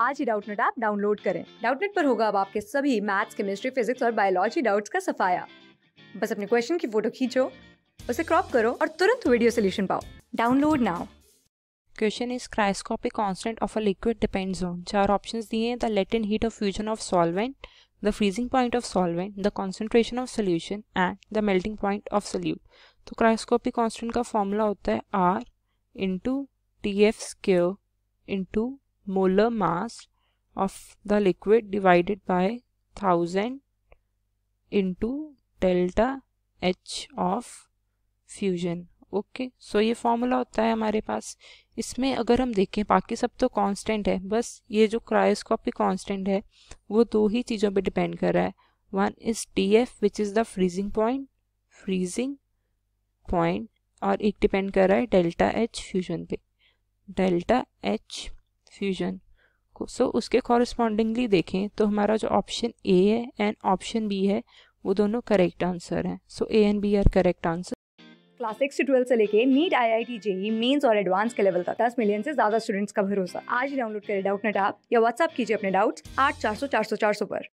आज ही Doubtnut app download करें डाउटनेट पर होगा अब आपके सभी मैथ्स केमिस्ट्री फिजिक्स और बायोलॉजी डाउट्स का सफाया बस अपने क्वेश्चन की फोटो खींचो उसे क्रॉप करो और तुरंत वीडियो सोल्यूशन पाओ download now question is cryoscopic constant of a liquid depends on चार ऑप्शंस दिए हैं the latent heat of fusion of solvent the freezing point of solvent the concentration of solution and the melting point of solute. तो cryoscopic constant का formula होता है R into T F square into molar mass of the liquid divided by 1000 into delta H of fusion okay so ये formula होता है हमारे पास इसमें अगर हम देखें बाकी सब तो कांस्टेंट है बस ये जो क्रायोस्कोपिक कांस्टेंट है वो दो ही चीज़ों पे डिपेंड कर रहा है one is T F which is the freezing point freezing point और एक डिपेंड कर रहा है डेल्टा एच फ्यूजन पे डेल्टा एच फ्यूजन को सो so, उसके कॉरस्पॉन्डिंगली देखें तो हमारा जो ऑप्शन ए है एंड ऑप्शन बी है वो दोनों करेक्ट आंसर हैं so A and B are correct answer class six से ट्वेल्थ से लेके NEET I I T JEE mains और एडवांस के लेवल तक दस मिलियन से ज्यादा स्टूडेंट्स का भरोसा आज डाउनलोड करें डाउट नेट आप या व्हाट्सअप कीजिए अपने डाउट्स आठ चार सौ चार सौ चार सौ पर